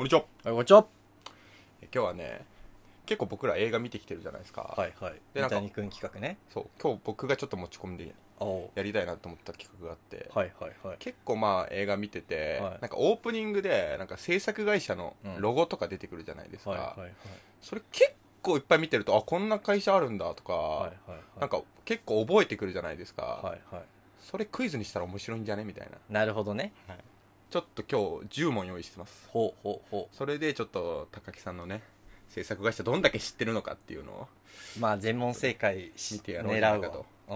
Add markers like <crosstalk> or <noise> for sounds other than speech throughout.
こんにちは。はい、こんにちは。今日はね、結構僕ら映画見てきてるじゃないですか。はいはい。で、なん三か、谷くん企画ね。そう、今日僕がちょっと持ち込んでやりたいなと思った企画があって、はいはいはい。結構まあ映画見てて、はいなんかオープニングで、なんか制作会社のロゴとか出てくるじゃないですか。はいはいはい。それ結構いっぱい見てると、あ、こんな会社あるんだとか、はいはいはい。なんか結構覚えてくるじゃないですか。はいはい。それクイズにしたら面白いんじゃねみたいな。なるほどね。はいちょっと今日10問用意してますほうほうほそれでちょっと高木さんのね制作会社どんだけ知ってるのかっていうのをまあ全問正解し見てう狙かとう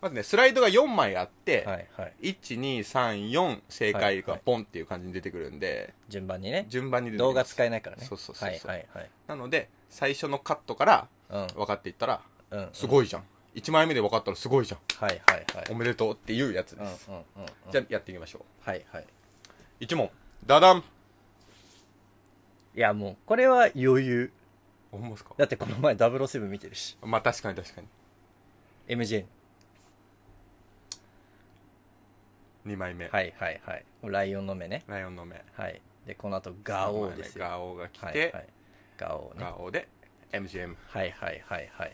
まずねスライドが4枚あって、はいはい1234正解がポンっていう感じに出てくるんで、順番にね順番に動画使えないからねそうそうそうはいはいなので最初のカットから分かっていったらうんすごいじゃん、1枚目で分かったらすごいじゃんはいはいはいおめでとうっていうやつです、んうんうんうんじゃあやっていきましょうはいはい1問ダダンいやもうこれは余裕ますかだってこの前007見てるしまあ確かに確かに MJ 2枚目はいはいはいライオンの目ねライオンの目はいでこの後ガオーですよガオーが来て、はいはい、ガオーねガオーで MGM はいはいはいはい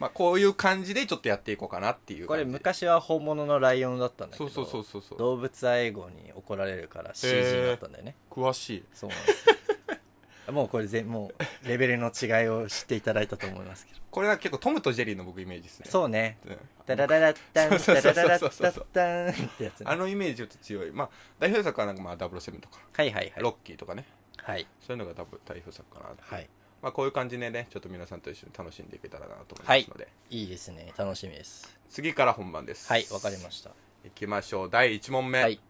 まあ、こういう感じでちょっとやっていこうかなっていうこれ昔は本物のライオンだったんだけどそうそうそうそう動物愛護に怒られるから CG だったんだよね、えー、詳しいそうなんです <laughs> もうこれぜもうレベルの違いを知っていただいたと思いますけどこれは結構トムとジェリーの僕イメージですねそうねダラダラッタンダラダラッタンってやつ、ね、あのイメージちょっと強いまあ代表作はなんかまあ007とかはいはいはいロッキーとかねはいそういうのが多分代表作かなはいまあ、こういう感じでねちょっと皆さんと一緒に楽しんでいけたらなと思いますので、はい、いいですね楽しみです次から本番ですはいわかりましたいきましょう第1問目、はい、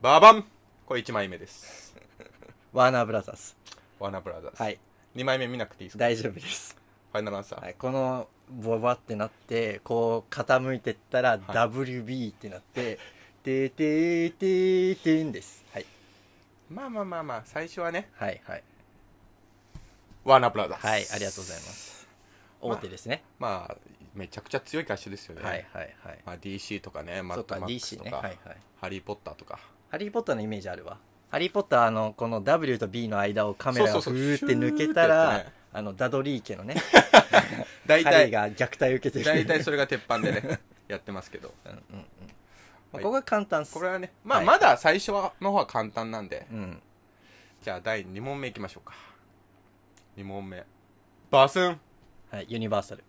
ババンこれ1枚目ですワーナーブラザーズワーナーブラザーズはい2枚目見なくていいですか大丈夫ですファイナルアンサー、はい、このボバってなってこう傾いてったら、WB ってなってててててんですはいまあまあまあまあ最初はねはいはいワーナープラザはい、ありがとうございます。大手ですね。まあ、めちゃくちゃ強い会社ですよね。はいはいはい。まあ、DC とかね、マた。ッドマックス DC とね。か、はいはい。ハリー・ポッターとか。ハリー・ポッターのイメージあるわ。ハリー・ポッターあの、この W と B の間をカメラをうふーって抜けたらね、あの、ダドリー家のね、<laughs> 大体、が虐待受けてる。大体それが鉄板でね、<laughs> やってますけど。うんうんうん。まあ、ここが簡単っす。これはね、まあ、まだ最初はの方は簡単なんで、うん。じゃあ第2問目いきましょうか。2問目バスンはいユニバーサル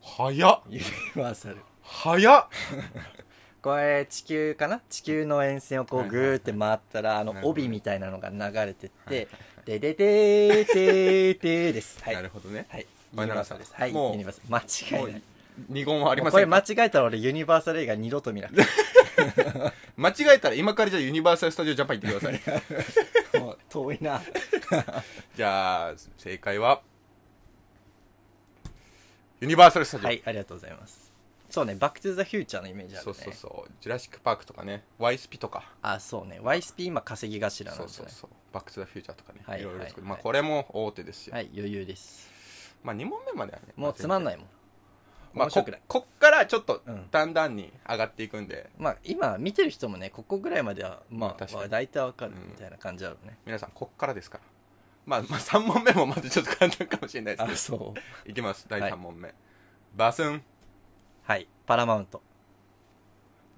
早っユニバーサル早っ <laughs> これ地球かな地球の沿線をこうグーって回ったらあの帯みたいなのが流れてって「でででーてーー」ですはいなるほどねはいユニバーサルですはいユニバーサル間違いない二言はありませんこれ間違えたら俺ユニバーサル映画二度と見なくて <laughs> 間違えたら今からじゃあユニバーサル・スタジオ・ジャパン行ってください <laughs> 遠いな <laughs> じゃあ正解はユニバーサル・スタジオはいありがとうございますそうねバック・トゥ・ザ・フューチャーのイメージあるねそうそうそうジュラシック・パークとかねワイスピとかあそうねワイスピ今稼ぎ頭なんで、そうそうそうバック・トゥ・ザ・フューチャーとかね、はいろいろ作る、はい、まあこれも大手ですよはい余裕ですまあ2問目まではねもうつまんないもんまあ、ここっからちょっとだんだんに上がっていくんで、まあ今見てる人もねここぐらいまではまあ、確かに大体わかるみたいな感じだろうね、皆さんこっからですからまあ、まあ3問目もまずちょっと簡単かもしれないですけどあそういきます第3問目、バスンはいパラマウント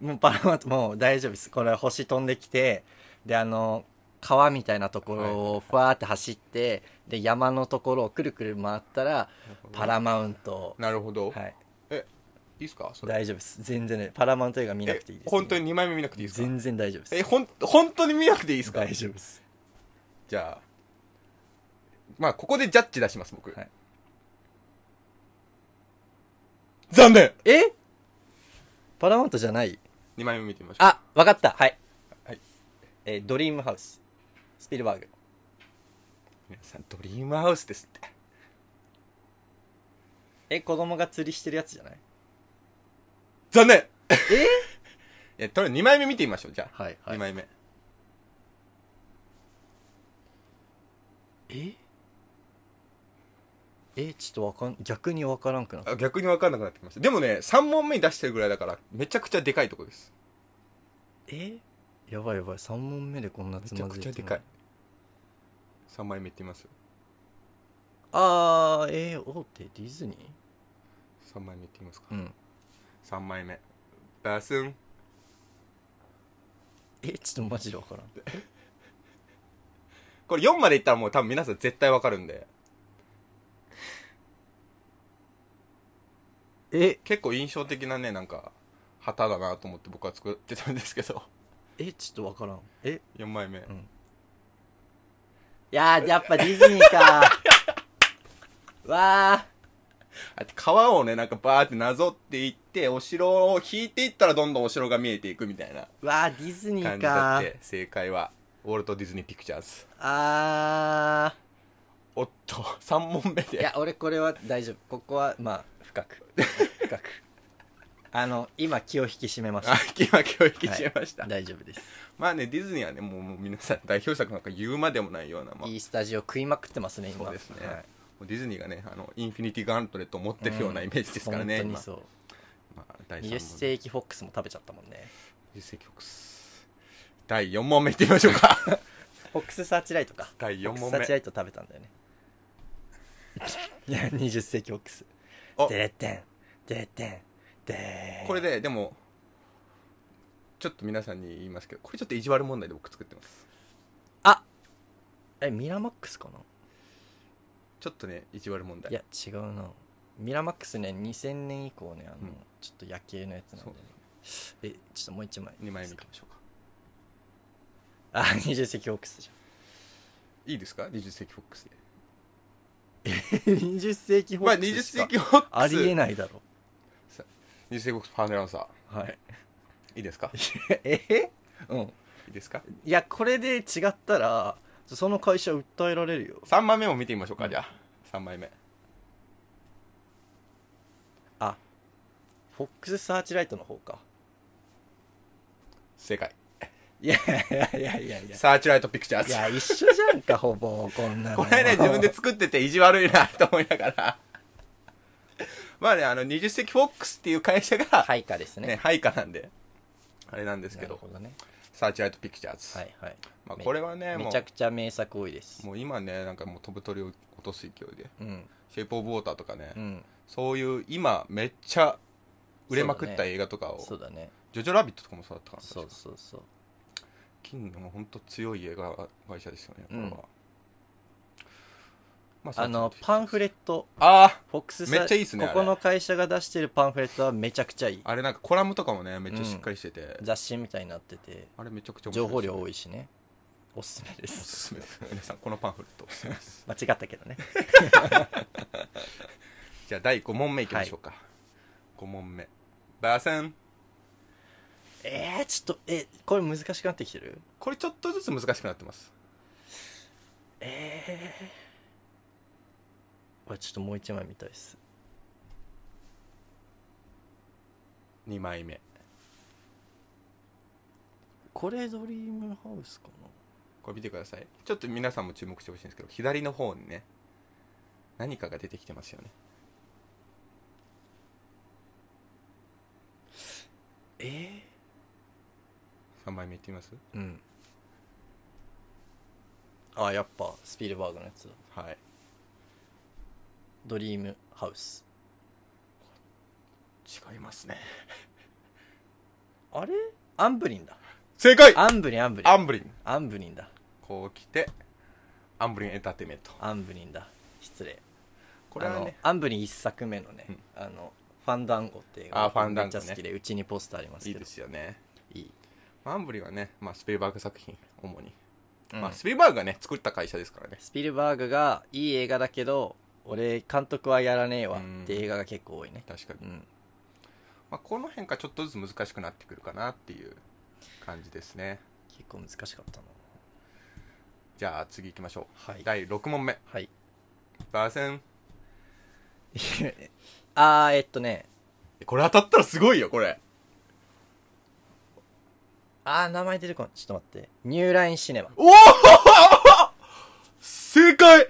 もうパラマウントもう大丈夫ですこれ星飛んできてであの川みたいなところをふわーって走って、で山のところをくるくる回ったらパラマウントなるほど、はい、いいすか大丈夫です全然ねパラマント映画見なくていいです、本当に2枚目見なくていいですか全然大丈夫ですえほん本当に見なくていいですか大丈夫ですじゃあまあここでジャッジ出します僕、はい残念えパラマントじゃない !2 枚目見てみましょう。あ、わかったはい。はい。えードリームハウス。スピルバーグ。皆さん、ドリームハウスですって。え、子供が釣りしてるやつじゃない残念えとりあえず2枚目見てみましょう、じゃあ。はい、は2枚目。ええ、ちょっとわかん、逆にわからんくなった。あ逆に分かんなくなってきました。でもね、3問目に出してるぐらいだから、めちゃくちゃでかいとこです。えやばいやばい、3問目でこんなめつちゃまずくちゃでかい。3枚目いってみますあー、えー、大手ディズニー ?3 枚目いってみますか。うん。3枚目バスンえちょっとマジで分からん <laughs> これ4までいったらもう多分皆さん絶対わかるんでえ結構印象的なねなんか旗だなと思って僕は作ってたんですけどえちょっと分からんえ4枚目、うん、いやーやっぱディズニーか <laughs> わあ <laughs> あ川をね、なんかバーってなぞっていって、お城を引いていったらどんどんお城が見えていくみたいな。わあディズニーか。正解は、ウォルト・ディズニー・ピクチャーズ。あー。おっと、3 <laughs> 問目で。いや、俺これは大丈夫。ここは、まあ、深く。深く。<laughs> あの、今気を引き締めました。今気を引き締めました、はい、大丈夫です。まあね、ディズニーはね、もうもう皆さん代表作なんか言うまでもないような、まあ、いいスタジオ食いまくってますね、今。そうですね。はいディズニーがねあのインフィニティ・ガントレットを持ってるようなイメージですからね、うん、本当にそう、まあ、20世紀フォックスも食べちゃったもんね20世紀フォックス第4問目いってみましょうか <laughs> フォックスサーチライトか第4問目フォックスサーチライト食べたんだよねいや20世紀フォックスデレッテンデレッテンデこれででもちょっと皆さんに言いますけどこれちょっと意地悪問題で僕作ってますあえミラマックスかなちょっとね意地悪問題いや違うなミラマックスね2000年以降ねあの、うんちょっと夜景のやつなんで、ね、えちょっともう一枚2枚見ましょうかあ20世紀フォックスじゃんいいですか20世紀フォックスで20世紀フォックスまあ世紀フォックスありえないだろ20世紀フォックスパネルアンサーはいいいですか <laughs> えうんいいですかいやこれで違ったらその会社訴えられるよ3枚目も見てみましょうか、じゃあ3枚目あフォックスサーチライトの方か正解いやいやいやいやいやサーチライトピクチャーズいや一緒じゃんかほぼこんなのこれね自分で作ってて意地悪いなと思いながらまあねあの20世紀フォックスっていう会社が配下ですねね配下なんであれなんですけどなるほどねサーチライトピクチャーズ。はいはい。まあこれはね、めちゃくちゃ名作多いです。もう今ね、なんかもう飛ぶ鳥を落とす勢いで、うん、シェイプオブウォーターとかね、うん、そういう今めっちゃ売れまくった映画とかを、そうだね。ジョジョラビットとかもそうだったからそうそうそう。金の本当強い映画会社ですよね、これは。うんまあの、パンフレット。ああフォックスめっちゃいいっすねここの会社が出してるパンフレットはめちゃくちゃいい。あれなんかコラムとかもね、めっちゃしっかりしてて。うん、雑誌みたいになってて。あれめちゃくちゃ、ね、情報量多いしね。おすすめです。おすすめです。皆さん、このパンフレットおすすめです。間 <laughs> 違ったけどね。<laughs> じゃあ第5問目いきましょうか。はい、5問目。バーセン。えー、ちょっと、え、これ難しくなってきてるこれちょっとずつ難しくなってます。ええーちょっともう一枚見たいっす2枚目これドリームハウスかなこれ見てくださいちょっと皆さんも注目してほしいんですけど左の方にね何かが出てきてますよねえー、3枚目いってみますうんあやっぱスピルバーグのやつだはいドリームハウス違いますねあれアンブリンだ正解アンブリンアンブリンアンブリンアンブリンだこう来てアンブリンエンターテイメントアンブリンだ失礼これはねアンブリン1作目のね、うん、あのファンダンゴっていうあファンダンゴ、ね、めっちゃ好きでうちにポスターありますけどいいですよねいいアンブリンはね、まあ、スピルバーグ作品主に、うん、まあ、スピルバーグがね作った会社ですからねスピルバーグがいい映画だけど俺監督はやらねえわって映画が結構多いね、確かに、うん、まあ、この辺がちょっとずつ難しくなってくるかなっていう感じですね結構難しかったなじゃあ次行きましょう、はい、第6問目はいバーセン <laughs> あーえっとねこれ当たったらすごいよこれあー名前出てこないちょっと待ってニューラインシネマおお <laughs> 正解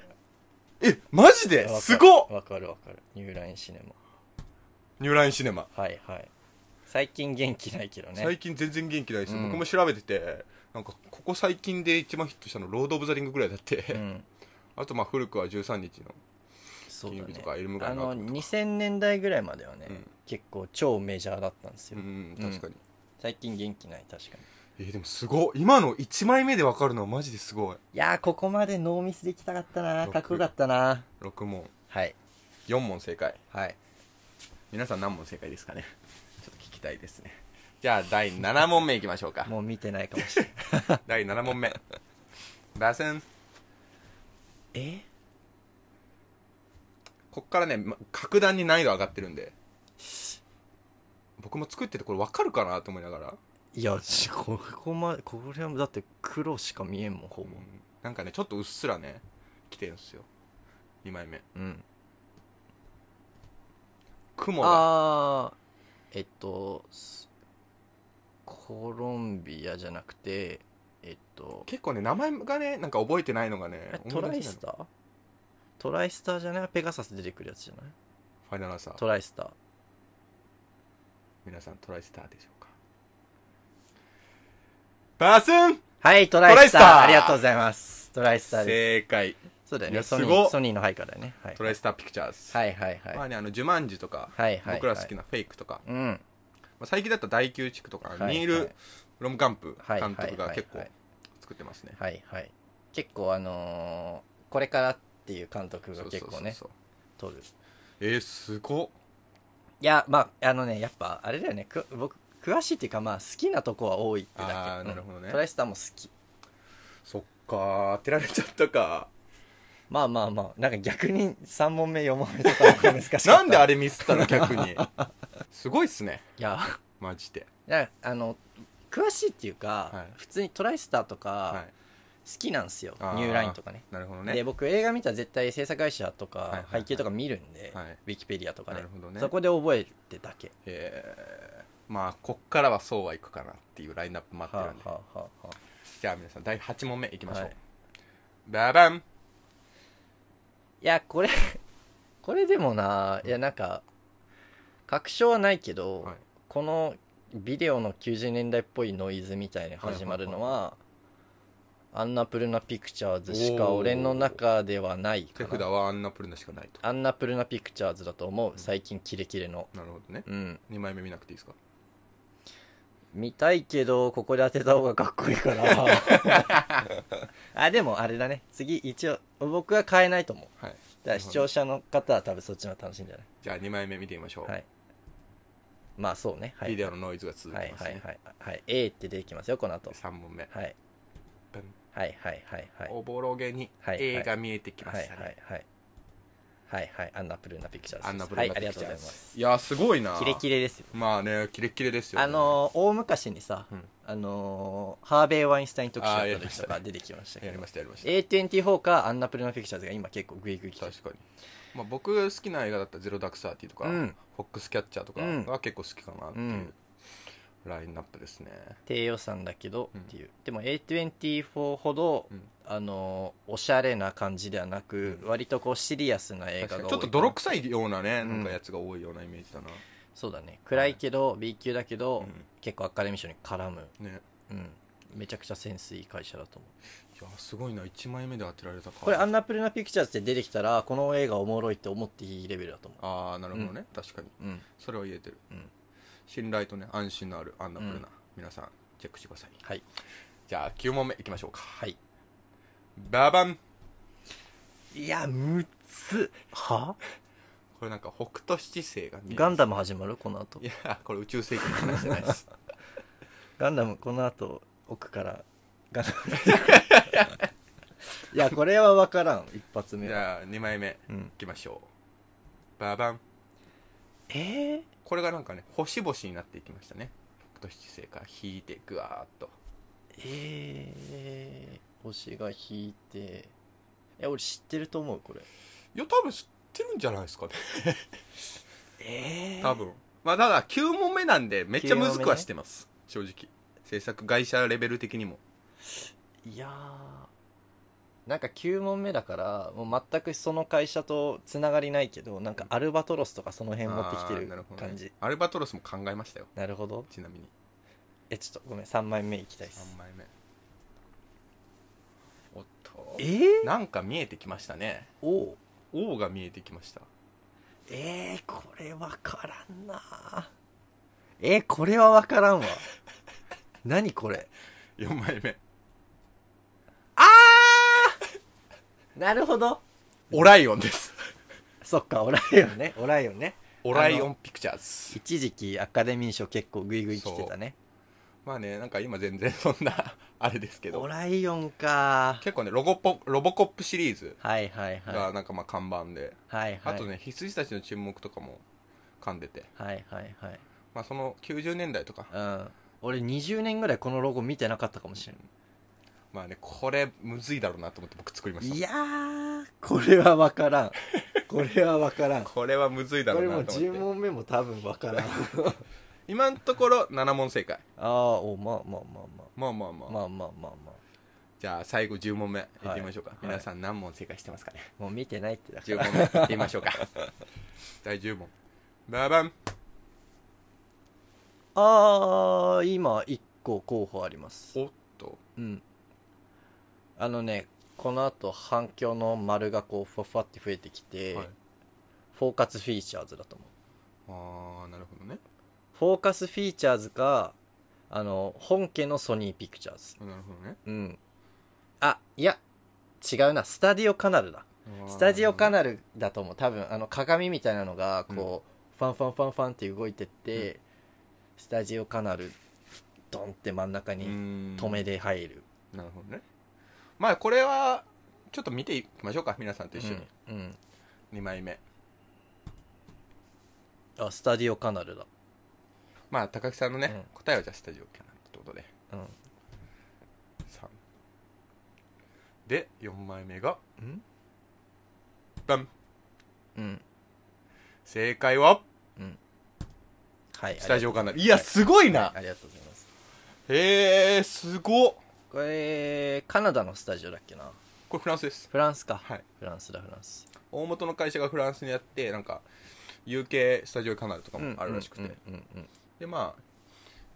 えマジですごわかるわかるニューラインシネマニューラインシネマはいはい最近元気ないけどね最近全然元気ないです、うん僕も調べててなんかここ最近で一番ヒットしたの「ロード・オブ・ザ・リング」ぐらいだって、うん、<laughs> あとまあ古くは13日の金曜日とかエルムガあの2000年代ぐらいまではね、うん結構超メジャーだったんですうよ、ん確かに、最近元気ない確かにえー、でもすごい今の1枚目で分かるのはマジですごいいやーここまでノーミスできたかったなかっこよかったな6問はい4問正解はい皆さん何問正解ですかねちょっと聞きたいですねじゃあ第7問目いきましょうかもう見てないかもしれない第7問目バセンえこっからね、ま、格段に難易度上がってるんで僕も作っててこれ分かるかなと思いながらいや <laughs> ここまこれはだって黒しか見えんもんほぼ、なんかねちょっとうっすらね来てるんすよ2枚目うん雲ああえっとコロンビアじゃなくてえっと結構ね名前がねなんか覚えてないのがねトライスターートライスターじゃないペガサス出てくるやつじゃないファイナルアンサートライスター皆さんトライスターでしょバスンはい、トライスター。ターありがとうございます。トライスターです。正解。そうだよね。ソニー、ソニーの配下だよね、はい。トライスターピクチャーズ。はいはいはい。まあね、あの、ジュマンジとか、はいはいはい、僕ら好きなフェイクとか、うん。まあ、最近だったら大宮地区とか、はいはい、ニール・ロムガンプ監督が結構作ってますね。はいはい。結構あのー、これからっていう監督が結構ね、そうそうそうそう取る。えー、すごいや、まあ、あのね、やっぱ、あれだよね、僕、詳しいっていうかまあ好きなとこは多いってだけあなるほどねトライスターも好きそっか当てられちゃったかまあまあまあなんか逆に3問目4問目とか方が難しかったなんであれミスったの逆に <laughs> すごいっすねいやマジでいやあの詳しいっていうか、はい普通にトライスターとはかい好きなんですよ、ニューラインとかねなるほどねで僕映画見たら絶対制作会社とはいはいかはい背景とか見るんで、はいウィキペディアとかなで、るほどねそこで覚えてだけへえまあこっからはそうはいくかなっていうラインナップ待ってるんで、はあはあはあ、じゃあ皆さん第8問目いきましょう、はい、ババンいやこれこれでもないやなんか確証はないけど、はい、このビデオの90年代っぽいノイズみたいに始まるのは,、はいはいはいアンナプルナピクチャーズしか俺の中ではない手札はアンナプルナしかないとアンナプルナピクチャーズだと思う最近キレキレのなるほどね、うん、2枚目見なくていいですか見たいけどここで当てた方がかっこいいから <laughs> あでもあれだね次一応僕は変えないと思う、はい、だから視聴者の方は多分そっちの方が楽しいんじゃないじゃあ2枚目見てみましょう、はい、まあそうね、はい、ビデオのノイズが続きますねはいはいはい、はい、A って出てきますよこの後3問目はいはいはいはいはいおぼろげに A が見えてきましたね、はいはいはいはいはいはいアンナプルーナピクチャーズアンナプルーナピクチャーズ、はい、ありがとうございますいやすごいなキレキレですよまあねキレキレですよ、ね、あのー、大昔にさ、うん、あのー、ハーベイ・ワインスタイン特集や時とか出てきましたけどやりましたやりました A24 かアンナプルーナピクチャーズが今結構グイグイ来て確かにまあ、僕好きな映画だった「ゼロダークサーティ」とか、うん「フォックスキャッチャー」とかが結構好きかなっていう、うんラインナップですね低予算だけどっていう、うん、でも A24 ほど、うん、あのおしゃれな感じではなく、うん、割とこうシリアスな映画がちょっと泥臭いようなねなんかやつが多いようなイメージだな、そうだね暗いけど、はい、B 級だけど、結構アカデミー賞に絡む、ねうん、めちゃくちゃセンスいい会社だと思ういやすごいな1枚目で当てられたかこれアンナプルナピクチャーズで出てきたらこの映画おもろいって思っていいレベルだと思うああなるほどね、確かに、それは言えてるうん信頼とね安心のあるアンナプルナ、うん、皆さんチェックしてくださいはいじゃあ9問目いきましょうかはいババンいや6つはこれなんか北斗七星がガンダム始まるこの後いやこれ宇宙世紀の話じゃないです <laughs> ガンダムこの後奥からガンダムいやこれは分からん一発目ゃあ2枚目、いきましょうババンえー、これがなんかね星々になっていきましたね北斗七星から引いてぐわーっとえー、星が引いてえ俺知ってると思うこれいや多分知ってるんじゃないですかね <laughs> えー、多分まあただ9問目なんでめっちゃむずくはしてます正直制作会社レベル的にもいやーなんか9問目だからもう全くその会社とつながりないけどなんかアルバトロスとかその辺持ってきてる感じ、ね、アルバトロスも考えましたよなるほどちなみにえちょっとごめん3枚目いきたいです3枚目おっとえー、なんか見えてきましたねおおが見えてきましたえー、これ分からんなえー、これは分からんわ <laughs> 何これ4枚目なるほどオライオンです <laughs> そっかオライオンねオライオンねオライオンピクチャーズ一時期アカデミー賞結構グイグイ来てたねまあねなんか今全然そんな <laughs> あれですけどオライオンか結構ねロボポロボコップシリーズはいはいはいがなんかまあ看板で、はいはい、あとね羊たちの注目とかも噛んでてはいはいはいまあその90年代とか、うん、俺20年ぐらいこのロゴ見てなかったかもしれないまあねこれむずいだろうなと思って僕作りましたいやーこれは分からん <laughs> これは分からんこれはむずいだろうなと思ってこれも10問目も多分分からん <laughs> 今のところ7問正解あおまあまあまあまあまあまあまあまあまあまあじゃあ最後10問目いってみましょうか、はい、皆さん何問正解してますかね、もう見てないってだから10問目いってみましょうか <laughs> 第10問ババンああ今1個候補ありますおっとうんあのねこのあと反響の丸がこうふわふわって増えてきて、はいフォーカスフィーチャーズだと思うああなるほどねフォーカスフィーチャーズかあの本家のソニーピクチャーズなるほどねうんあいや違うなスタディオカナルだスタジオカナルだと思う多分あの鏡みたいなのがこう、ファンファンファンファンって動いてって、うん、スタジオカナルドンって真ん中に止めで入るなるほどねまあこれはちょっと見ていきましょうか皆さんと一緒に、うんうん2枚目あスタディオカナルだまあ高木さんのね、うん答えはじゃあスタジオキャナルってことでうん3で4枚目がうんバンうん正解ははいスタジオカナルいやすごいな、はいありがとうございますへえすごっこれカナダのスタジオだっけなこれフランスですフランスか、はい、フランスだフランス大元の会社がフランスにあってなんか UK スタジオカナダとかもあるらしくてでまあ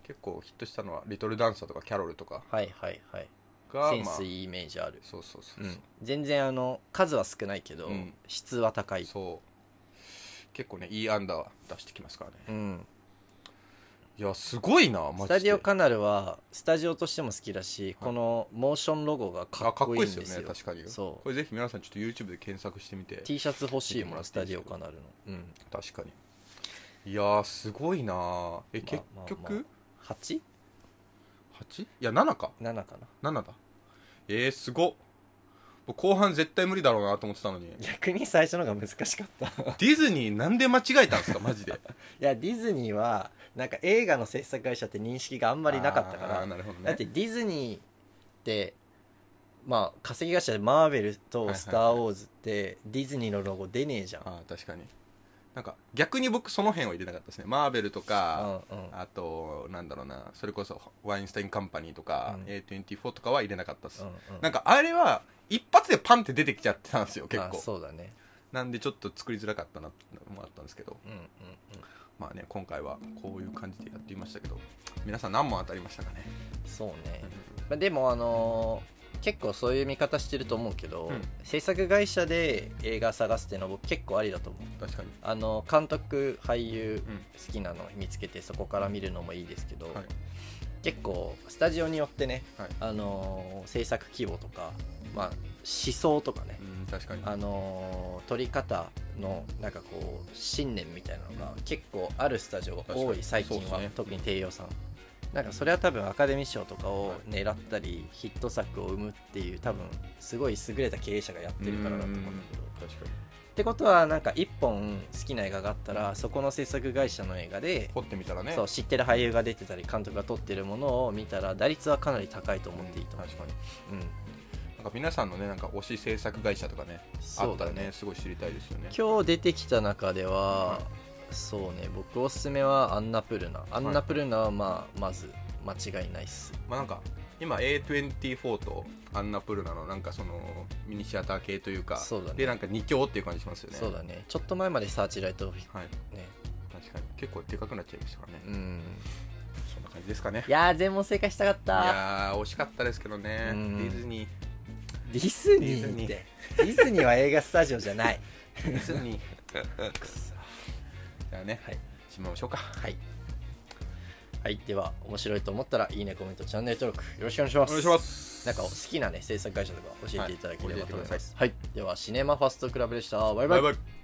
結構ヒットしたのは「リトルダンサー」とか「キャロル」とかはいはいはいがセンスいいイメージある、そうそうそうそう、うん、全然あの数は少ないけど、うん、質は高いそう結構ねいいアンダー出してきますからねうんいやすごいなマジでスタジオカナルはスタジオとしても好きだし、はいこのモーションロゴがかあっかっこいいですよね確かにそこれぜひ皆さんちょっと YouTube で検索してみて T シャツ欲しいもんスタジオカナルのうん確かにいやーすごいなえ、まあまあ結局、8 8いや7か7かな7だえー、すごっ後半絶対無理だろうなと思ってたのに逆に最初のが難しかったディズニーなんで間違えたんですかマジで <laughs> いやディズニーはなんか映画の制作会社って認識があんまりなかったからなるほど、ね、だってディズニーってまあ稼ぎ会社でマーベルと「スター・ウォーズ」ってディズニーのロゴ出ねえじゃん、はいはい、あ確かになんか逆に僕その辺を入れなかったですねマーベルとか、うんうん、あとなんだろうなそれこそワインスタインカンパニーとか、うん、A24 とかは入れなかったです、うんうん、なんかあれは一発でパンって出てきちゃってたんですよ結構そうだねなんでちょっと作りづらかったなってのもあったんですけど、うんうんうん、まあね今回はこういう感じでやってみましたけど皆さん何問当たりましたかねそうね、まあ、でもあのー結構そういう見方してると思うけど、うん、制作会社で映画探すっていうのは僕結構ありだと思う確かにあの監督俳優、好きなの見つけてそこから見るのもいいですけど、はい、結構スタジオによってね、はい、あの制作規模とか、まあ、思想とかね、うん、かあの撮り方のなんかこう信念みたいなのが結構あるスタジオが多い最近は、ね、特に低予算。うんなんかそれは多分アカデミー賞とかを狙ったりヒット作を生むっていう多分すごい優れた経営者がやってるからだと思うんだけどってことはなんか1本好きな映画があったらそこの制作会社の映画で掘ってみたらねそう知ってる俳優が出てたり監督が撮ってるものを見たら打率はかなり高いと思っていいと思う、うん、確かに、うんなんか皆さんのねなんか推し制作会社とかねあったらね、ね、すごい知りたいですよね今日出てきた中では、そうね僕おすすめはアンナプルナアンナプルナはまあ、まず間違いないっすまあなんか今 A24 とアンナプルナのなんかそのミニシアター系というかそうだねでなんか2強っていう感じしますよねそうだねちょっと前までサーチライトフィはいね確かに結構でかくなっちゃいましたからね、うんそんな感じですかねいやー全問正解したかったいー惜しかったですけどね、ディズニーディズニーってディズニーは映画スタジオじゃないディズニーくそ <laughs> じゃあね、はい、締めましょうかはい、はい、では面白いと思ったらいいねコメントチャンネル登録よろしくお願いしますお願いしますなんか好きなね制作会社とか教えていただければと思います、はい、はい、ではシネマファストクラブでしたバイバイバイバ